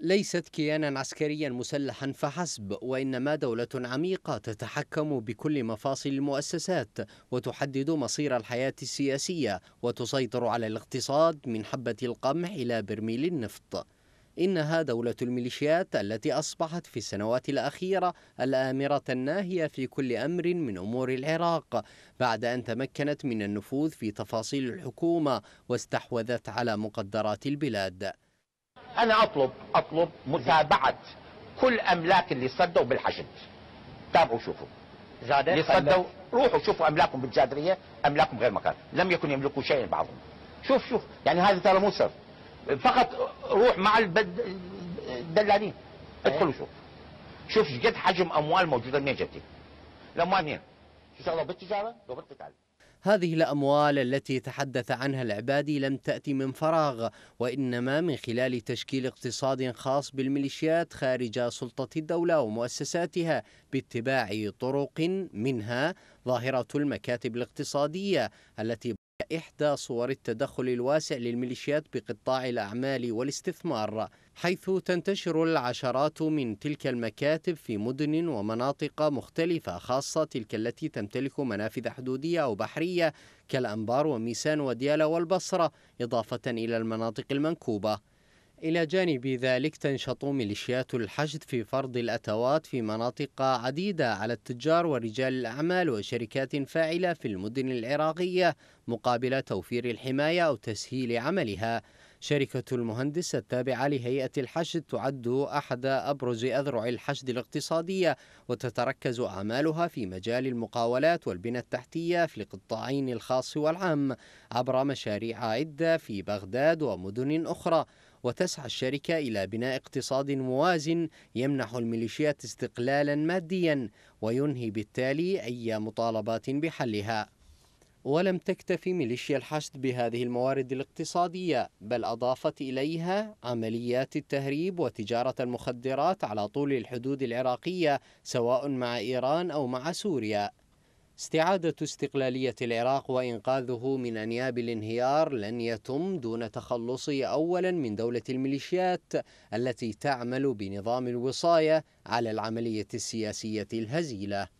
ليست كيانا عسكريا مسلحا فحسب وانما دوله عميقه تتحكم بكل مفاصل المؤسسات وتحدد مصير الحياه السياسيه وتسيطر على الاقتصاد من حبه القمح الى برميل النفط انها دوله الميليشيات التي اصبحت في السنوات الاخيره الامره الناهيه في كل امر من امور العراق بعد ان تمكنت من النفوذ في تفاصيل الحكومه واستحوذت على مقدرات البلاد انا اطلب اطلب متابعه كل املاك اللي صدوا بالحشد تابعوا شوفوا اللي صدوا روحوا شوفوا املاكهم بالجادريه املاكهم غير مكان لم يكن يملكوا شيئا بعضهم شوف شوف يعني هذا ترى مو سر فقط روح مع البد... الدلالين إيه. ادخلوا شوف شوف قد حجم اموال موجوده منين جبتي الاموال منين؟ شغله بالتجاره قبل هذه الأموال التي تحدث عنها العبادي لم تأتي من فراغ وإنما من خلال تشكيل اقتصاد خاص بالميليشيات خارج سلطة الدولة ومؤسساتها باتباع طرق منها ظاهرة المكاتب الاقتصادية التي إحدى صور التدخل الواسع للميليشيات بقطاع الأعمال والاستثمار حيث تنتشر العشرات من تلك المكاتب في مدن ومناطق مختلفة خاصة تلك التي تمتلك منافذ حدودية أو بحرية كالأنبار وميسان وديالا والبصرة إضافة إلى المناطق المنكوبة إلى جانب ذلك تنشط ميليشيات الحشد في فرض الأتوات في مناطق عديدة على التجار ورجال الأعمال وشركات فاعلة في المدن العراقية مقابل توفير الحماية أو تسهيل عملها شركة المهندس التابعة لهيئة الحشد تعد أحد أبرز أذرع الحشد الاقتصادية وتتركز أعمالها في مجال المقاولات والبنى التحتية في القطاعين الخاص والعام عبر مشاريع عدة في بغداد ومدن أخرى وتسعى الشركة إلى بناء اقتصاد موازن يمنح الميليشيات استقلالا ماديا وينهي بالتالي أي مطالبات بحلها ولم تكتف ميليشيا الحشد بهذه الموارد الاقتصادية بل أضافت إليها عمليات التهريب وتجارة المخدرات على طول الحدود العراقية سواء مع إيران أو مع سوريا استعادة استقلالية العراق وإنقاذه من أنياب الانهيار لن يتم دون تخلصه أولا من دولة الميليشيات التي تعمل بنظام الوصاية على العملية السياسية الهزيلة